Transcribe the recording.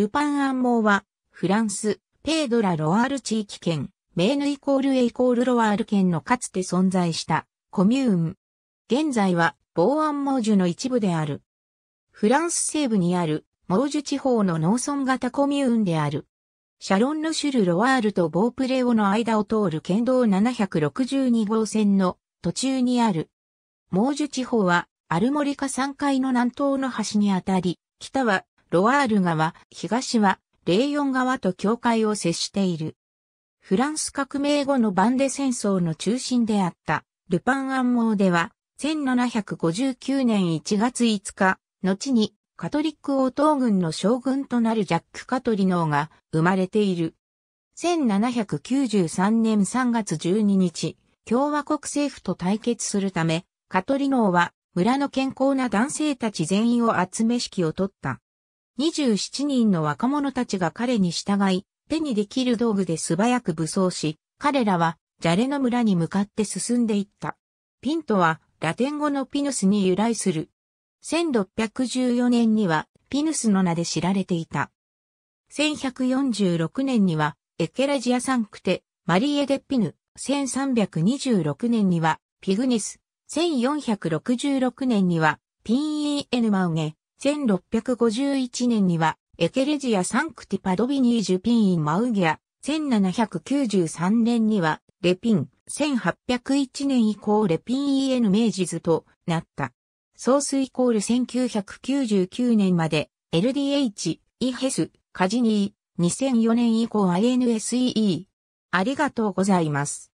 ルパン暗網は、フランス、ペードラ・ロワール地域圏、メーヌイコールエイコールロワール圏のかつて存在したコミューン。現在は、ボーアンモージュの一部である。フランス西部にある、モージュ地方の農村型コミューンである。シャロンヌシュル・ロワールとボープレオの間を通る県道762号線の途中にある。モージュ地方は、アルモリカ山階の南東の端にあたり、北はロワール川、東は、レーヨン川と境界を接している。フランス革命後のバンデ戦争の中心であった、ルパン暗網では、1759年1月5日、後に、カトリック王東軍の将軍となるジャック・カトリノーが生まれている。1793年3月12日、共和国政府と対決するため、カトリノーは村の健康な男性たち全員を集め式を取った。27人の若者たちが彼に従い、手にできる道具で素早く武装し、彼らは、ジャレの村に向かって進んでいった。ピントは、ラテン語のピヌスに由来する。1614年には、ピヌスの名で知られていた。1146年には、エケレジアサンクテ、マリエ・デ・ピヌ。1326年には、ピグニス。1466年には、ピンイー・エヌマウゲ。1651年には、エケレジア・サンクティ・パドビニー・ジュピン・イン・マウギア、1793年には、レピン、1801年以降レピン・イエヌ・メイジズとなった。ソースイコール1999年まで、LDH、イヘス、カジニー、2004年以降 INSEE。ありがとうございます。